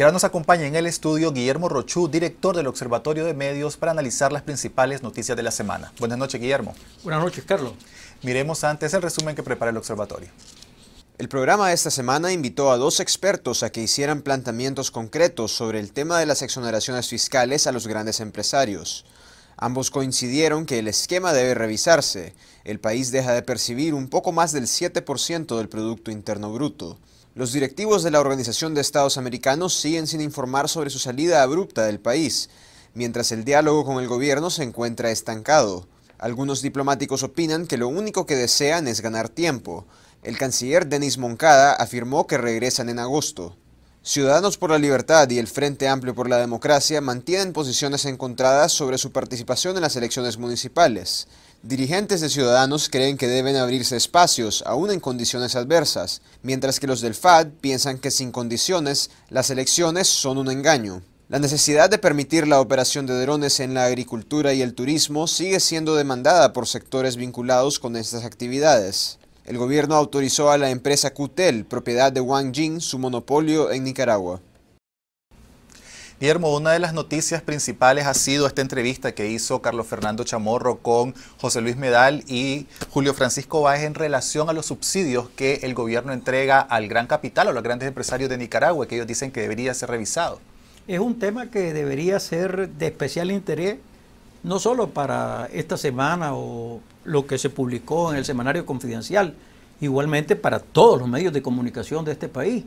Y ahora nos acompaña en el estudio Guillermo Rochú, director del Observatorio de Medios, para analizar las principales noticias de la semana. Buenas noches, Guillermo. Buenas noches, Carlos. Miremos antes el resumen que prepara el observatorio. El programa de esta semana invitó a dos expertos a que hicieran planteamientos concretos sobre el tema de las exoneraciones fiscales a los grandes empresarios. Ambos coincidieron que el esquema debe revisarse. El país deja de percibir un poco más del 7% del Producto Interno Bruto. Los directivos de la Organización de Estados Americanos siguen sin informar sobre su salida abrupta del país, mientras el diálogo con el gobierno se encuentra estancado. Algunos diplomáticos opinan que lo único que desean es ganar tiempo. El canciller Denis Moncada afirmó que regresan en agosto. Ciudadanos por la Libertad y el Frente Amplio por la Democracia mantienen posiciones encontradas sobre su participación en las elecciones municipales. Dirigentes de Ciudadanos creen que deben abrirse espacios, aún en condiciones adversas, mientras que los del FAD piensan que sin condiciones las elecciones son un engaño. La necesidad de permitir la operación de drones en la agricultura y el turismo sigue siendo demandada por sectores vinculados con estas actividades. El gobierno autorizó a la empresa Cutel, propiedad de Wang Jing, su monopolio en Nicaragua. Guillermo, una de las noticias principales ha sido esta entrevista que hizo Carlos Fernando Chamorro con José Luis Medal y Julio Francisco Báez en relación a los subsidios que el gobierno entrega al gran capital o a los grandes empresarios de Nicaragua, que ellos dicen que debería ser revisado. Es un tema que debería ser de especial interés, no solo para esta semana o lo que se publicó en el semanario confidencial, igualmente para todos los medios de comunicación de este país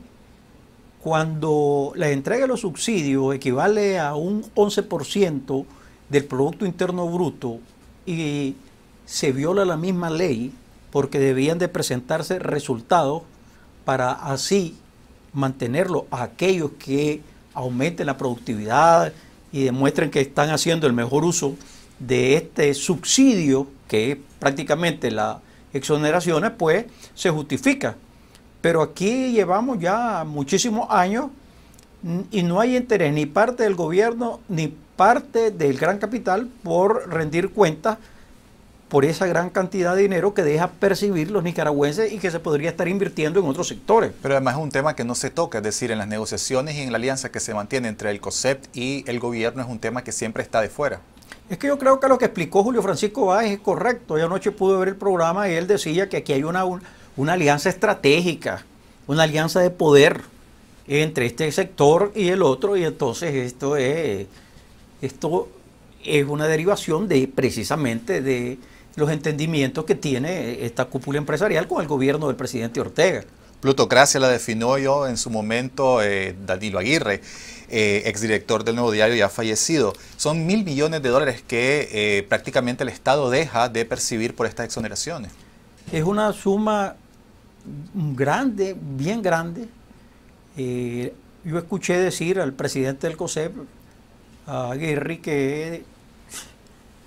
cuando la entrega de los subsidios equivale a un 11% del Producto Interno Bruto y se viola la misma ley porque debían de presentarse resultados para así mantenerlo a aquellos que aumenten la productividad y demuestren que están haciendo el mejor uso de este subsidio, que es prácticamente la exoneración, pues se justifica pero aquí llevamos ya muchísimos años y no hay interés ni parte del gobierno ni parte del gran capital por rendir cuentas por esa gran cantidad de dinero que deja percibir los nicaragüenses y que se podría estar invirtiendo en otros sectores. Pero además es un tema que no se toca, es decir, en las negociaciones y en la alianza que se mantiene entre el COSEP y el gobierno es un tema que siempre está de fuera. Es que yo creo que lo que explicó Julio Francisco Báez es correcto. Yo anoche pude ver el programa y él decía que aquí hay una, una alianza estratégica, una alianza de poder entre este sector y el otro, y entonces esto es, esto es una derivación de precisamente de los entendimientos que tiene esta cúpula empresarial con el gobierno del presidente Ortega. Plutocracia la definió yo en su momento eh, Danilo Aguirre, eh, exdirector del Nuevo Diario y ha fallecido. Son mil millones de dólares que eh, prácticamente el Estado deja de percibir por estas exoneraciones. Es una suma grande, bien grande. Eh, yo escuché decir al presidente del COSEP, a Guerri, que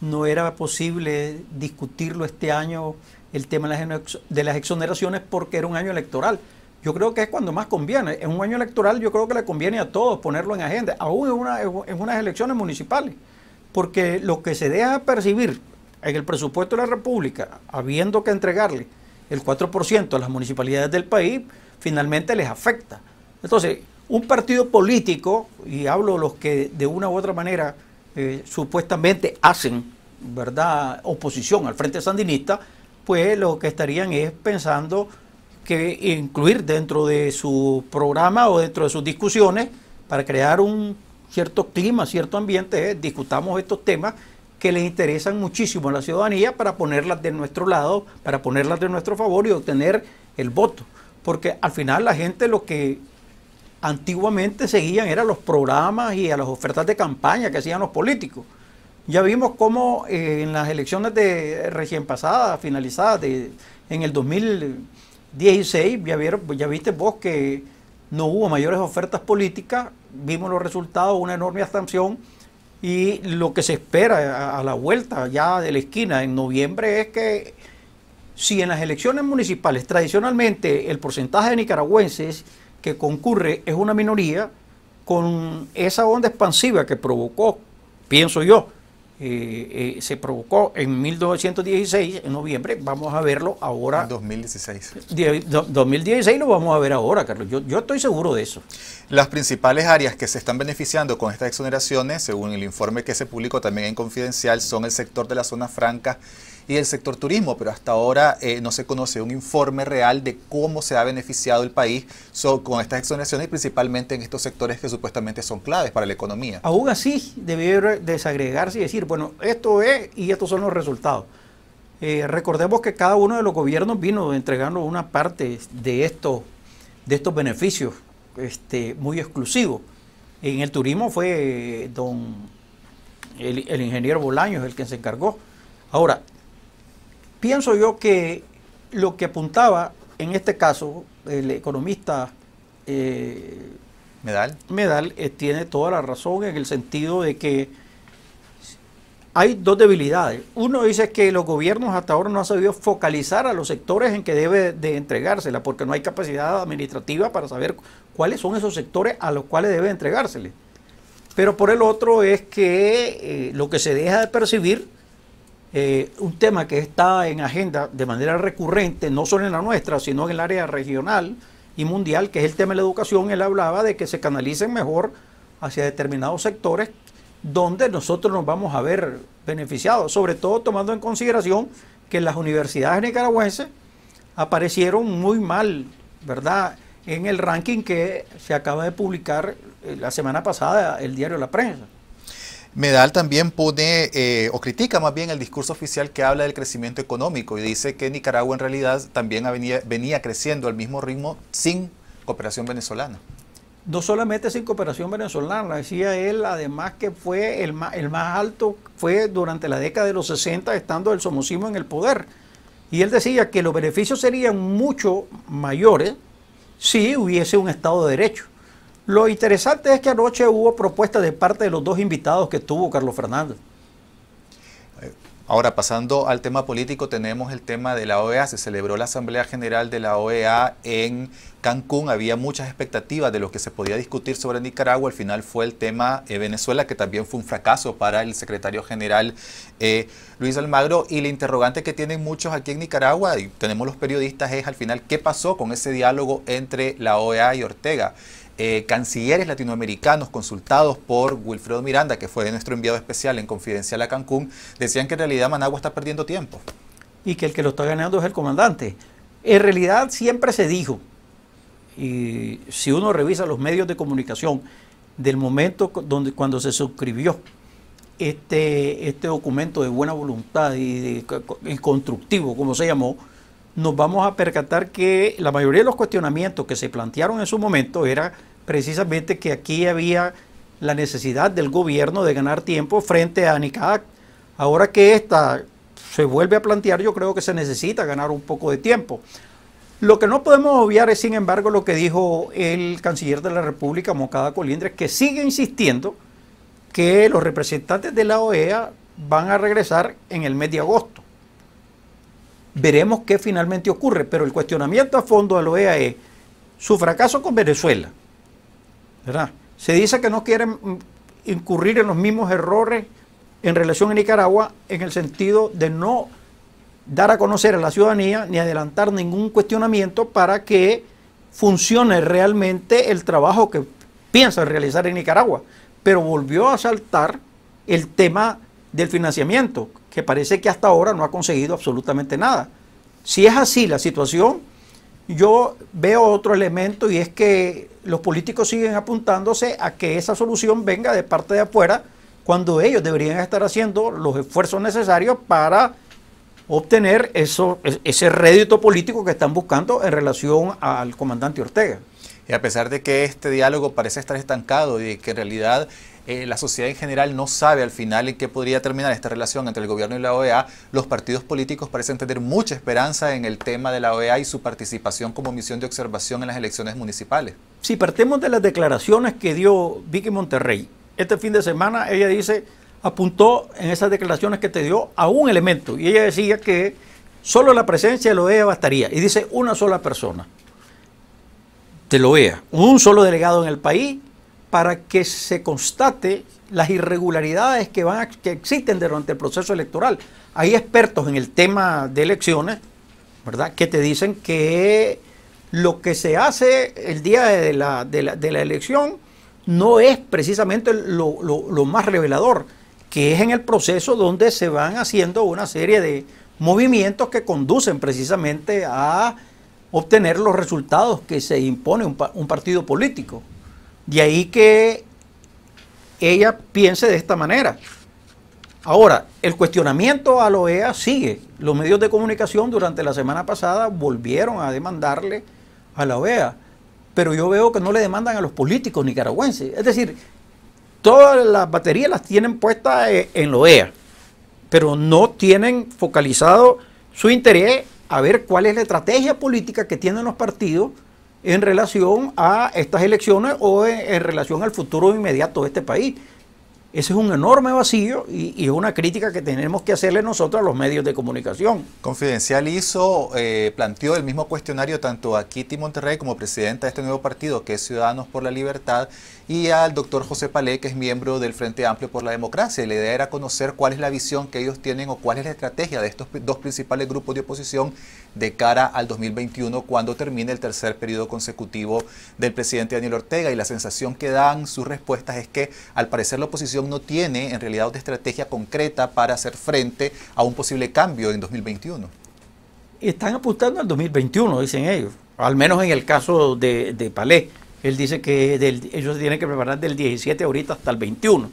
no era posible discutirlo este año el tema de las exoneraciones porque era un año electoral. Yo creo que es cuando más conviene. En un año electoral yo creo que le conviene a todos ponerlo en agenda, aún en, en unas elecciones municipales, porque lo que se deja percibir en el presupuesto de la República, habiendo que entregarle el 4% de las municipalidades del país, finalmente les afecta. Entonces, un partido político, y hablo de los que de una u otra manera eh, supuestamente hacen, ¿verdad?, oposición al Frente Sandinista, pues lo que estarían es pensando que incluir dentro de su programa o dentro de sus discusiones para crear un cierto clima, cierto ambiente, eh, discutamos estos temas que les interesan muchísimo a la ciudadanía para ponerlas de nuestro lado, para ponerlas de nuestro favor y obtener el voto. Porque al final la gente lo que antiguamente seguían eran los programas y a las ofertas de campaña que hacían los políticos. Ya vimos cómo eh, en las elecciones de recién pasadas, finalizadas, de, en el 2016, ya, vieron, pues, ya viste vos que no hubo mayores ofertas políticas, vimos los resultados, una enorme abstención y lo que se espera a la vuelta ya de la esquina en noviembre es que si en las elecciones municipales tradicionalmente el porcentaje de nicaragüenses que concurre es una minoría, con esa onda expansiva que provocó, pienso yo, eh, eh, se provocó en 1916, en noviembre, vamos a verlo ahora. 2016. 2016 lo vamos a ver ahora, Carlos. Yo, estoy seguro de eso. Las principales áreas que se están beneficiando con estas exoneraciones, según el informe que se publicó también en Confidencial, son el sector de la zona franca y el sector turismo, pero hasta ahora eh, no se conoce un informe real de cómo se ha beneficiado el país con estas exoneraciones, principalmente en estos sectores que supuestamente son claves para la economía. Aún así, debieron desagregarse y decir, bueno, esto es y estos son los resultados. Eh, recordemos que cada uno de los gobiernos vino entregando una parte de, esto, de estos beneficios este, muy exclusivos. En el turismo fue eh, don el, el ingeniero Bolaños el que se encargó. Ahora, pienso yo que lo que apuntaba en este caso el economista eh, Medal, Medal eh, tiene toda la razón en el sentido de que hay dos debilidades. Uno dice que los gobiernos hasta ahora no han sabido focalizar a los sectores en que debe de entregársela, porque no hay capacidad administrativa para saber cuáles son esos sectores a los cuales debe entregársele. Pero por el otro es que eh, lo que se deja de percibir eh, un tema que está en agenda de manera recurrente, no solo en la nuestra, sino en el área regional y mundial, que es el tema de la educación. Él hablaba de que se canalicen mejor hacia determinados sectores donde nosotros nos vamos a ver beneficiados, sobre todo tomando en consideración que las universidades nicaragüenses aparecieron muy mal, ¿verdad? En el ranking que se acaba de publicar eh, la semana pasada el diario La Prensa. Medal también pone eh, o critica más bien el discurso oficial que habla del crecimiento económico y dice que Nicaragua en realidad también venía, creciendo al mismo ritmo sin cooperación venezolana no solamente sin cooperación venezolana, decía él además que fue el más, alto, fue durante la década de los 60 estando el somocismo en el poder. Y él decía que los beneficios serían mucho mayores si hubiese un Estado de Derecho. Lo interesante es que anoche hubo propuestas de parte de los dos invitados que tuvo Carlos Fernández. Ahora, pasando al tema político, tenemos el tema de la OEA. Se celebró la Asamblea General de la OEA en Cancún. Había muchas expectativas de lo que se podía discutir sobre Nicaragua. Al final fue el tema eh, Venezuela, que también fue un fracaso para el secretario general eh, Luis Almagro. Y la interrogante que tienen muchos aquí en Nicaragua, y tenemos los periodistas, es al final qué pasó con ese diálogo entre la OEA y Ortega. Eh, cancilleres latinoamericanos consultados por Wilfredo Miranda, que fue nuestro enviado especial en Confidencial a Cancún, decían que en realidad Managua está perdiendo tiempo. Y que el que lo está ganando es el comandante. En realidad siempre se dijo, y si uno revisa los medios de comunicación, del momento donde, cuando se suscribió este, este documento de buena voluntad y constructivo, como se llamó, nos vamos a percatar que la mayoría de los cuestionamientos que se plantearon en su momento era precisamente que aquí había la necesidad del gobierno de ganar tiempo frente a ANICAC. Ahora que esta se vuelve a plantear, yo creo que se necesita ganar un poco de tiempo. Lo que no podemos obviar es, sin embargo, lo que dijo el canciller de la República, Mocada Colindres, que sigue insistiendo que los representantes de la OEA van a regresar en el mes de agosto. Veremos qué finalmente ocurre, pero el cuestionamiento a fondo de la OEA es su fracaso con Venezuela. Se dice que no quieren mm, incurrir en los mismos errores en relación a Nicaragua en el sentido de no dar a conocer a la ciudadanía ni adelantar ningún cuestionamiento para que funcione realmente el trabajo que piensa realizar en Nicaragua. Pero volvió a saltar el tema del financiamiento, que parece que hasta ahora no ha conseguido absolutamente nada. Si es así la situación, yo veo otro elemento y es que los políticos siguen apuntándose a que esa solución venga de parte de afuera cuando ellos deberían estar haciendo los esfuerzos necesarios para obtener eso, ese rédito político que están buscando en relación al comandante Ortega. Y a pesar de que este diálogo parece estar estancado y que en realidad eh, la sociedad en general no sabe al final en qué podría terminar esta relación entre el gobierno y la OEA. Los partidos políticos parecen tener mucha esperanza en el tema de la OEA y su participación como misión de observación en las elecciones municipales. Si partimos de las declaraciones que dio Vicky Monterrey este fin de semana, ella dice, apuntó en esas declaraciones que te dio a un elemento y ella decía que solo la presencia de la OEA bastaría y dice una sola persona de la OEA, un solo delegado en el país para que se constate las irregularidades que, van que existen durante el proceso electoral. Hay expertos en el tema de elecciones, ¿verdad?, que te dicen que lo que se hace el día de la, de la, de la elección no es precisamente lo, más revelador, que es en el proceso donde se van haciendo una serie de movimientos que conducen precisamente a obtener los resultados que se impone un, un partido político. De ahí que ella piense de esta manera. Ahora, el cuestionamiento a la OEA sigue. Los medios de comunicación durante la semana pasada volvieron a demandarle a la OEA, pero yo veo que no le demandan a los políticos nicaragüenses. Es decir, todas las baterías las tienen puestas eh, en la OEA, pero no tienen focalizado su interés a ver cuál es la estrategia política que tienen los partidos en relación a estas elecciones o en, relación al futuro inmediato de este país. Ese es un enorme vacío y, es una crítica que tenemos que hacerle nosotros a los medios de comunicación. Confidencial hizo, eh, planteó el mismo cuestionario tanto a Kitty Monterrey como presidenta de este nuevo partido, que es Ciudadanos por la Libertad, y al doctor José Palé, que es miembro del Frente Amplio por la Democracia. La idea era conocer cuál es la visión que ellos tienen o cuál es la estrategia de estos dos principales grupos de oposición de cara al 2021, cuando termine el tercer periodo consecutivo del presidente Daniel Ortega. Y la sensación que dan sus respuestas es que, al parecer, la oposición no tiene en realidad una estrategia concreta para hacer frente a un posible cambio en 2021. Están apuntando al 2021, dicen ellos, al menos en el caso de, de Palé. Él dice que ellos se tienen que preparar del 17 ahorita hasta el 21.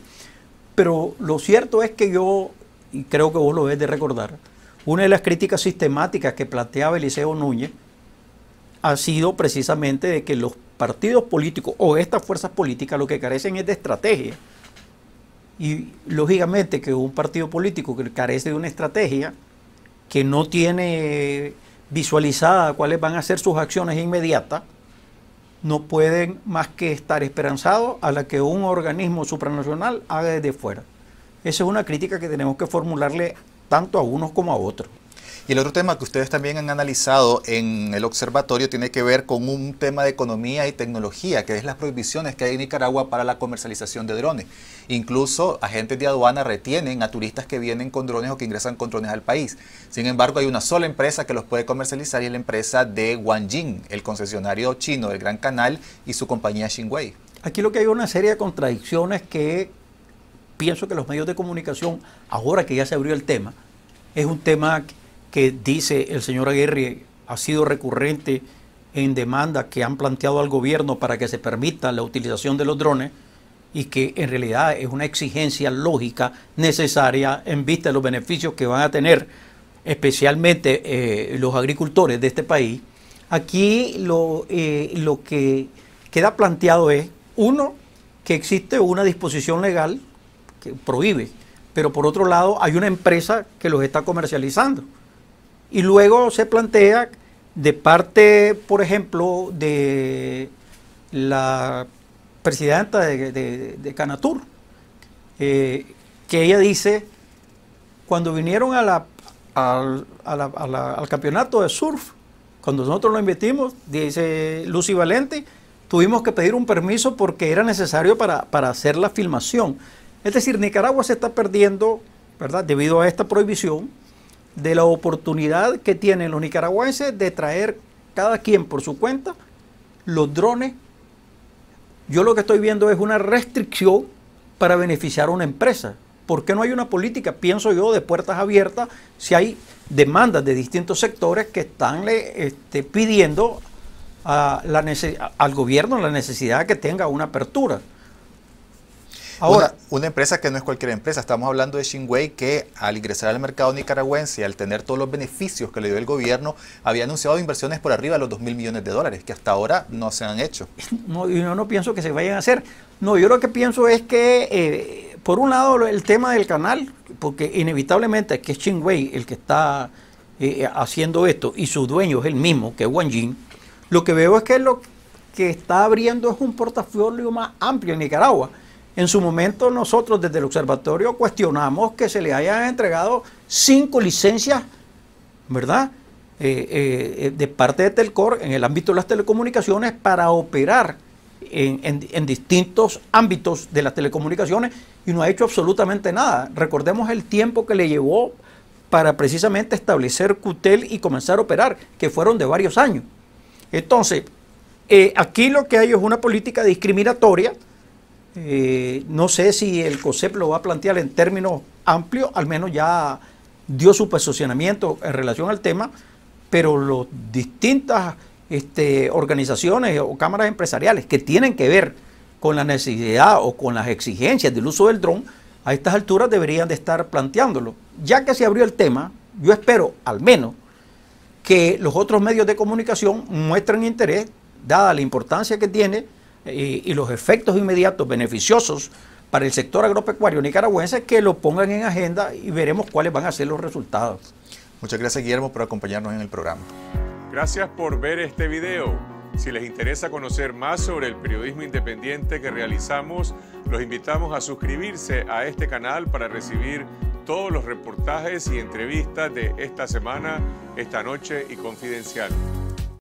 Pero lo cierto es que yo, y creo que vos lo ves de recordar, una de las críticas sistemáticas que planteaba Eliseo Núñez ha sido precisamente de que los partidos políticos o estas fuerzas políticas lo que carecen es de estrategia y lógicamente que un partido político que carece de una estrategia, que no tiene visualizada cuáles van a ser sus acciones inmediatas, no pueden más que estar esperanzados a la que un organismo supranacional haga desde fuera. Esa es una crítica que tenemos que formularle tanto a unos como a otros. Y el otro tema que ustedes también han analizado en el observatorio tiene que ver con un tema de economía y tecnología, que es las prohibiciones que hay en Nicaragua para la comercialización de drones. Incluso agentes de aduana retienen a turistas que vienen con drones o que ingresan con drones al país. Sin embargo, hay una sola empresa que los puede comercializar y es la empresa de Wanjin, el concesionario chino del Gran Canal y su compañía Xingwei. Aquí lo que hay una serie de contradicciones que pienso que los medios de comunicación, ahora que ya se abrió el tema, es un tema que dice el señor Aguirre ha sido recurrente en demandas que han planteado al gobierno para que se permita la utilización de los drones y que en realidad es una exigencia lógica necesaria en vista de los beneficios que van a tener especialmente eh, los agricultores de este país, aquí lo, eh, lo que queda planteado es, uno, que existe una disposición legal que prohíbe, pero por otro lado hay una empresa que los está comercializando. Y luego se plantea de parte, por ejemplo, de la presidenta de, Canatur, eh, que ella dice, cuando vinieron al campeonato de surf, cuando nosotros lo invitimos, dice Lucy Valente, tuvimos que pedir un permiso porque era necesario para, para, hacer la filmación. Es decir, Nicaragua se está perdiendo, ¿verdad? Debido a esta prohibición, de la oportunidad que tienen los nicaragüenses de traer cada quien por su cuenta los drones. Yo lo que estoy viendo es una restricción para beneficiar a una empresa. ¿Por qué no hay una política, pienso yo, de puertas abiertas si hay demandas de distintos sectores que están este, pidiendo a la al gobierno la necesidad de que tenga una apertura? Ahora, una, empresa que no es cualquier empresa, estamos hablando de Shingway que al ingresar al mercado nicaragüense, al tener todos los beneficios que le dio el gobierno, había anunciado inversiones por arriba de los 2 mil millones de dólares, que hasta ahora no se han hecho. No, yo no pienso que se vayan a hacer. No, yo lo que pienso es que, eh, por un lado, el tema del canal, porque inevitablemente es que es el que está eh, haciendo esto y su dueño es el mismo, que es Wang Jin, lo que veo es que lo que está abriendo es un portafolio más amplio en Nicaragua en su momento nosotros desde el observatorio cuestionamos que se le hayan entregado cinco licencias, ¿verdad? Eh, eh, de parte de Telcor en el ámbito de las telecomunicaciones para operar en, distintos ámbitos de las telecomunicaciones y no ha hecho absolutamente nada. Recordemos el tiempo que le llevó para precisamente establecer CUTEL y comenzar a operar, que fueron de varios años. Entonces, eh, aquí lo que hay es una política discriminatoria eh, no sé si el COSEP lo va a plantear en términos amplios, al menos ya dio su posicionamiento en relación al tema, pero las distintas este, organizaciones o cámaras empresariales que tienen que ver con la necesidad o con las exigencias del uso del dron, a estas alturas deberían de estar planteándolo. Ya que se abrió el tema, yo espero al menos que los otros medios de comunicación muestren interés, dada la importancia que tiene y los efectos inmediatos beneficiosos para el sector agropecuario nicaragüense que lo pongan en agenda y veremos cuáles van a ser los resultados. Muchas gracias Guillermo por acompañarnos en el programa. Gracias por ver este video. Si les interesa conocer más sobre el periodismo independiente que realizamos, los invitamos a suscribirse a este canal para recibir todos los reportajes y entrevistas de esta semana, esta noche y confidencial.